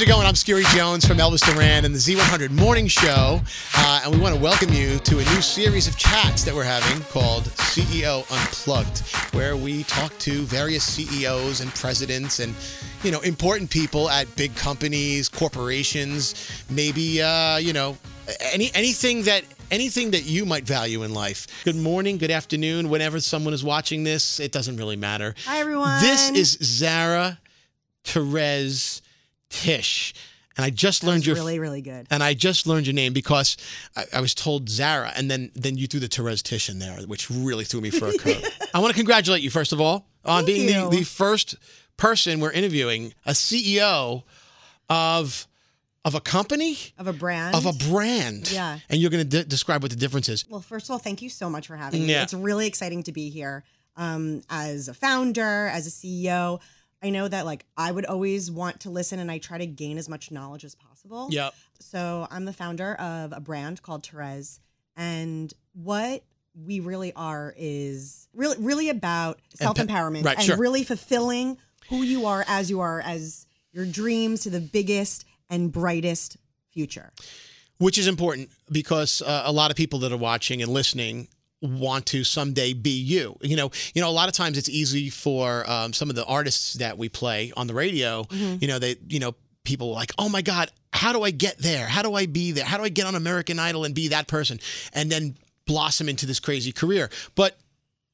How's it going? I'm Scary Jones from Elvis Duran and the Z100 Morning Show, uh, and we want to welcome you to a new series of chats that we're having called CEO Unplugged, where we talk to various CEOs and presidents and you know important people at big companies, corporations, maybe uh, you know any anything that anything that you might value in life. Good morning, good afternoon, whenever someone is watching this, it doesn't really matter. Hi everyone. This is Zara Therese Tish. And I just learned your really really good. And I just learned your name because I, I, was told Zara, and then then you threw the Therese Tish in there, which really threw me for a curve. I want to congratulate you first of all on Thank being the, the first person we're interviewing, a CEO of of a company of a brand of a brand yeah and you're going to de describe what the difference is well first of all thank you so much for having me it's really exciting to be here um, as a founder as a ceo I know that like I would always want to listen and I try to gain as much knowledge as possible. Yeah. So I'm the founder of a brand called Therese. And what we really are is really really about self empowerment right, and sure. really fulfilling who you are as you are as your dreams to the biggest and brightest future. Which is important because uh, a lot of people that are watching and listening want to someday be you. You know, you know, a lot of times it's easy for um, some of the artists that we play on the radio. Mm-hmm. You know, they, you know, people like, oh my God, how do I get there? How do I be there? How do I get on American Idol and be that person? And then blossom into this crazy career. But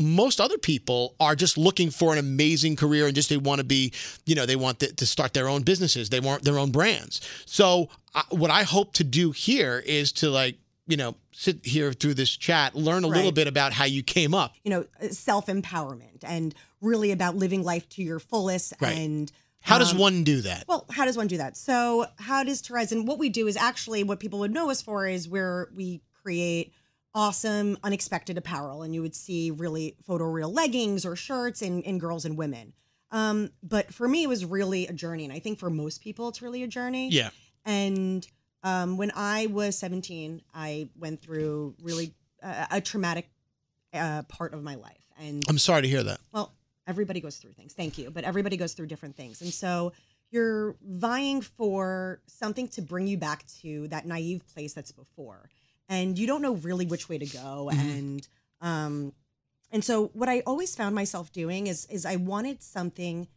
most other people are just looking for an amazing career and just they want to be, you know, they want to, start their own businesses. They want their own brands. So uh, what I hope to do here is to like you know, sit here through this chat, learn a right. little bit about how you came up. You know, uh, self empowerment and really about living life to your fullest. Right. And how um, does one do that? Well, how does one do that? So, how does Therese, and what we do is actually what people would know us for is where we create awesome, unexpected apparel. And you would see really photoreal leggings or shirts in, in girls and women. Um, but for me, it was really a journey. And I think for most people, it's really a journey. Yeah. And um, when I was 17, I went through really uh, a traumatic uh, part of my life. And I'm sorry to hear that. Well, everybody goes through things. Thank you. But everybody goes through different things. And so you're vying for something to bring you back to that naive place that's before. And you don't know really which way to go. Mm-hmm. And, um, and so what I always found myself doing is, is I wanted something,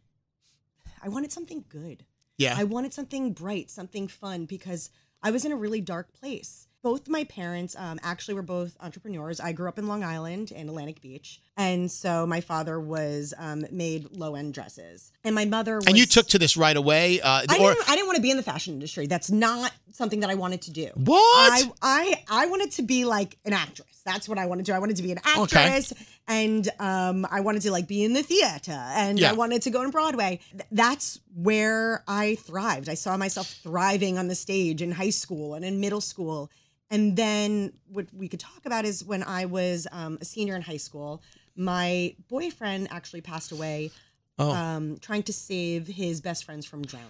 I wanted something good. Yeah. I wanted something bright, something fun because I was in a really dark place. Both my parents um, actually were both entrepreneurs. I grew up in Long Island in Atlantic Beach, and so my father was um, made low end dresses, and my mother. Was, and you took to this right away. Uh, I, or, didn't, I didn't want to be in the fashion industry. That's not something that I wanted to do. What I I, I wanted to be like an actress. That's what I wanted to do. I wanted to be an actress okay and um, I wanted to like be in the theater and yeah. I wanted to go on Broadway. Th that's where I thrived. I saw myself thriving on the stage in high school and in middle school. And then what we could talk about is when I was um, a senior in high school, my boyfriend actually passed away oh. um, trying to save his best friends from drowning.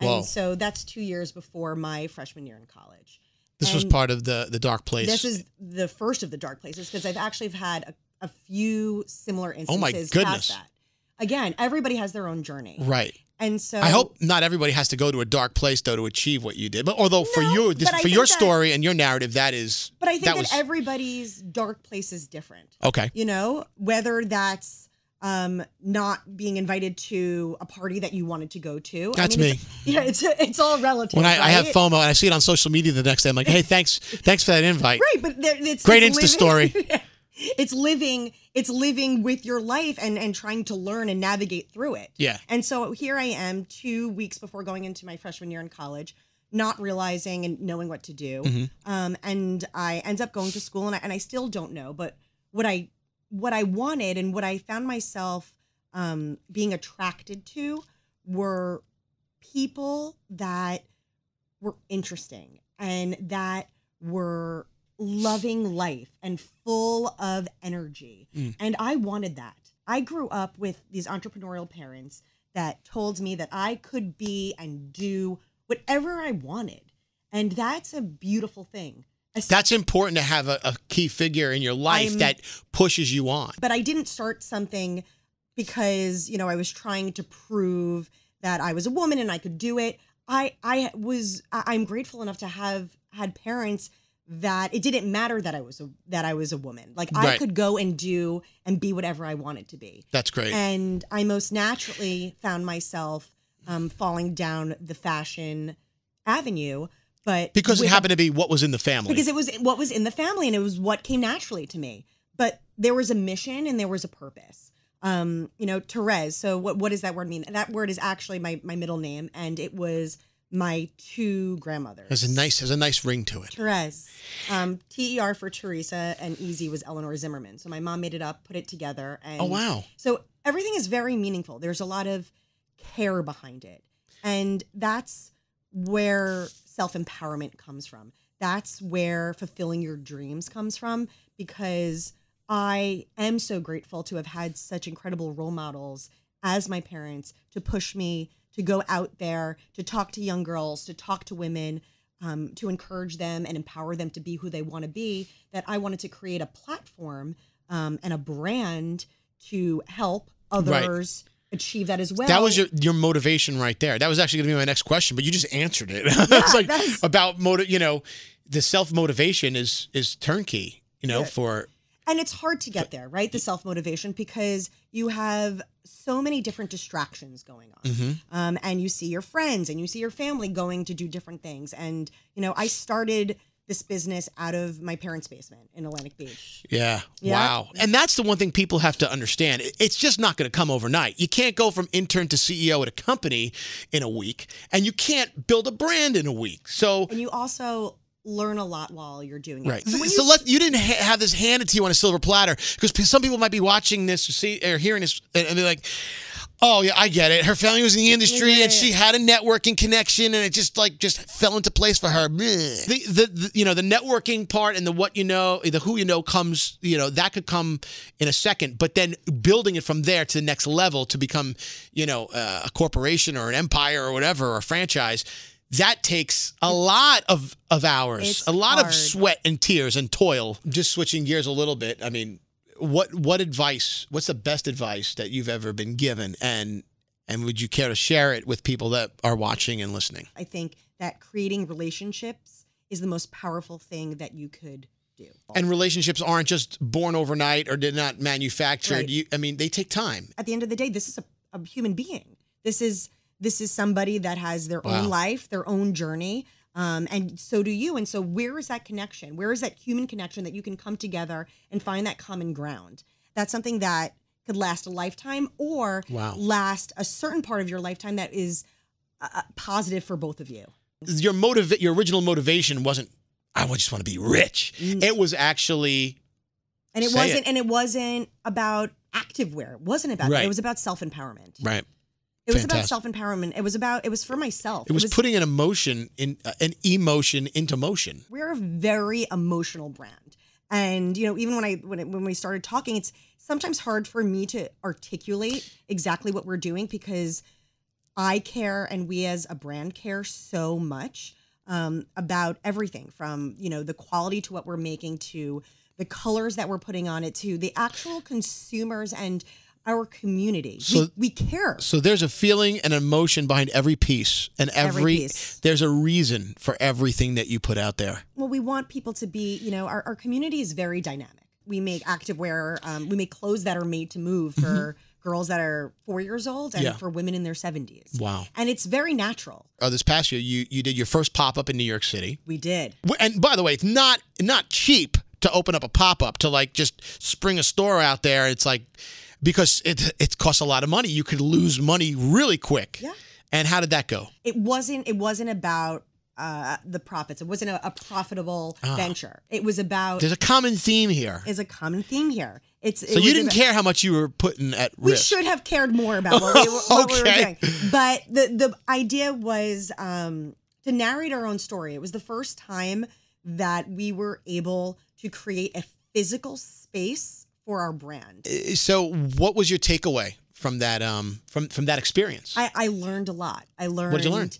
And Whoa. so that's two years before my freshman year in college. This and was part of the the dark place. This is the first of the dark places because I've actually had a a few similar instances. Oh my goodness. That. Again, everybody has their own journey. Right. And so I hope not everybody has to go to a dark place though to achieve what you did. But although no, for you, this, for your that, story and your narrative, that is. But I think that, that was... everybody's dark place is different. Okay. You know whether that's um, not being invited to a party that you wanted to go to. That's I mean, me. yeah, it's it's all relative. When I, right? I, have FOMO and I see it on social media the next day, I'm like, hey, thanks, thanks for that invite. Right, but there, it's great it's Insta living, story. yeah it's living it's living with your life and and trying to learn and navigate through it yeah and so here i am two weeks before going into my freshman year in college not realizing and knowing what to do mm-hmm. um, and i end up going to school and I, and I still don't know but what i what i wanted and what i found myself um, being attracted to were people that were interesting and that were loving life and full of energy. Mm. And I wanted that. I grew up with these entrepreneurial parents that told me that I could be and do whatever I wanted. And that's a beautiful thing. That's important to have a, a key figure in your life I'm, that pushes you on. But I didn't start something because, you know, I was trying to prove that I was a woman and I could do it. I I was I'm grateful enough to have had parents that it didn't matter that I was a, that I was a woman. Like right. I could go and do and be whatever I wanted to be. That's great. And I most naturally found myself um, falling down the fashion avenue, but because it happened to be what was in the family. Because it was what was in the family, and it was what came naturally to me. But there was a mission and there was a purpose. Um, you know, Therese. So what what does that word mean? That word is actually my my middle name, and it was my two grandmothers. Has a nice has a nice ring to it. Therese, um, T E R for Teresa, and Easy was Eleanor Zimmerman. So my mom made it up, put it together, and oh wow! So everything is very meaningful. There's a lot of care behind it, and that's where self empowerment comes from. That's where fulfilling your dreams comes from because I am so grateful to have had such incredible role models as my parents to push me to go out there to talk to young girls, to talk to women, um, to encourage them and empower them to be who they want to be, that I wanted to create a platform um, and a brand to help others. Right achieve that as well. That was your, your motivation right there. That was actually going to be my next question, but you just answered it. Yeah, like about motive. You know, the self motivation is is turnkey. You know, yeah. for and it's hard to get there, right? The self motivation because you have so many different distractions going on, mm-hmm. um, and you see your friends and you see your family going to do different things. And you know, I started this business out of my parents' basement in Atlantic Beach. Yeah. yeah. Wow. And that's the one thing people have to understand. It's just not going to come overnight. You can't go from intern to CEO at a company in a week, and you can't build a brand in a week. So, and you also learn a lot while you're doing it. Right. So, so you, let, you didn't ha have this handed to you on a silver platter because some people might be watching this or, see, or hearing this and, and are like, oh yeah, I get it. Her family was in the industry yeah, yeah, yeah. and she had a networking connection and it just like just fell into place for her. The, the, the you know the networking part and the what you know, the who you know comes you know that could come in a second, but then building it from there to the next level to become you know uh, a corporation or an empire or whatever or a franchise that takes a lot of, of hours, it's a lot hard. of sweat and tears and toil. Just switching gears a little bit. I mean, what what advice? What's the best advice that you've ever been given, and and would you care to share it with people that are watching and listening? I think that creating relationships is the most powerful thing that you could do. And relationships aren't just born overnight or did not manufactured. Right. You, I mean, they take time. At the end of the day, this is a, a human being. This is this is somebody that has their wow. own life, their own journey. Um, and so do you. And so, where is that connection? Where is that human connection that you can come together and find that common ground? That's something that could last a lifetime or wow. last a certain part of your lifetime that is uh, uh positive for both of you. Your motive, your original motivation wasn't, I just want to be rich. Mm. It was actually, and it wasn't, it. and it wasn't about activewear. It wasn't about right. that. It was about self empowerment. Right. It was Fantastic. about self empowerment. It was about it was for myself. It was, it was putting an emotion in uh, an emotion into motion. We're a very emotional brand, and you know, even when I when it, when we started talking, it's sometimes hard for me to articulate exactly what we're doing because I care and we as a brand care so much um, about everything from you know the quality to what we're making to the colors that we're putting on it to the actual consumers and our community. So, we, we, care. So there's a feeling and emotion behind every piece and every, every piece. there's a reason for everything that you put out there. Well, we want people to be, you know, our, our community is very dynamic. We make activewear, um, we make clothes that are made to move for mm -hmm. girls that are four years old and yeah. for women in their 70s. Wow. And it's very natural. Oh, this past year, you, you did your first pop up in New York City. We did. And by the way, it's not not cheap to open up a pop up to like just spring a store out there. It's like because it it costs a lot of money. You could lose money really quick. Yeah. And how did that go? It wasn't. It wasn't about uh, the profits. It wasn't a, a profitable ah. venture. It was about. There's a common theme here. Is a common theme here. It's, so you didn't about, care how much you were putting at we risk. We should have cared more about what, we, what okay. we were doing. But the the idea was um, to narrate our own story. It was the first time that we were able to create a physical space for our brand. Uh, so, what was your takeaway from that um from from that experience? I, I learned a lot. I learned. What did you learn?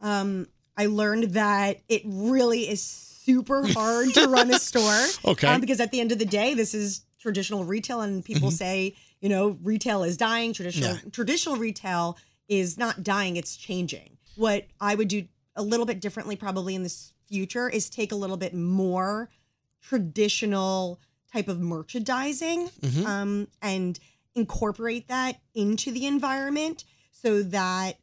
Um, I learned that it really is super hard to run a store. Okay. Um, because at the end of the day, this is traditional retail, and people mm-hmm. say you know retail is dying. Traditional yeah. traditional retail is not dying; it's changing. What I would do a little bit differently, probably in the future, is take a little bit more traditional type of merchandising mm-hmm. um, and incorporate that into the environment so that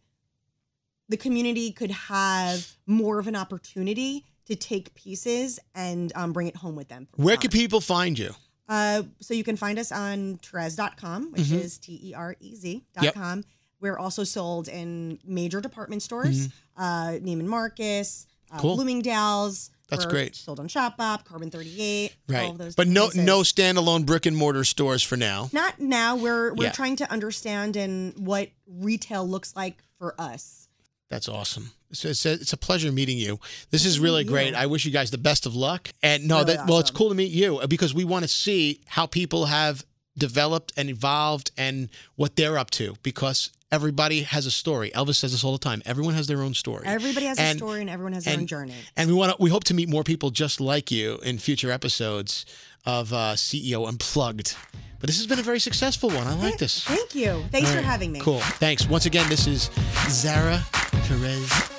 the community could have more of an opportunity to take pieces and um, bring it home with them. Where time. can people find you? Uh, so you can find us on Trez.com, which mm-hmm. is T E R E Z.com. Yep. We're also sold in major department stores, mm-hmm. uh, Neiman Marcus, uh, cool. Bloomingdale's, that's great. Sold on Shop Bop, Carbon 38, right. But no places. no standalone brick and mortar stores for now. Not now. We're we're yeah. trying to understand and what retail looks like for us. That's awesome. So it's, a, it's a pleasure meeting you. This is really yeah. great. I wish you guys the best of luck. And no, really that awesome. well, it's cool to meet you uh, because we want to see how people have developed and evolved and what they're up to because everybody has a story. Elvis says this all the time. Everyone has their own story. Everybody has and, a story and everyone has their own journey. And we want to we hope to meet more people just like you in future episodes of uh, CEO Unplugged. But this has been a very successful one. I like this. Thank you. Thanks right. for having me. Cool. Thanks. Once again, this is Zara Perez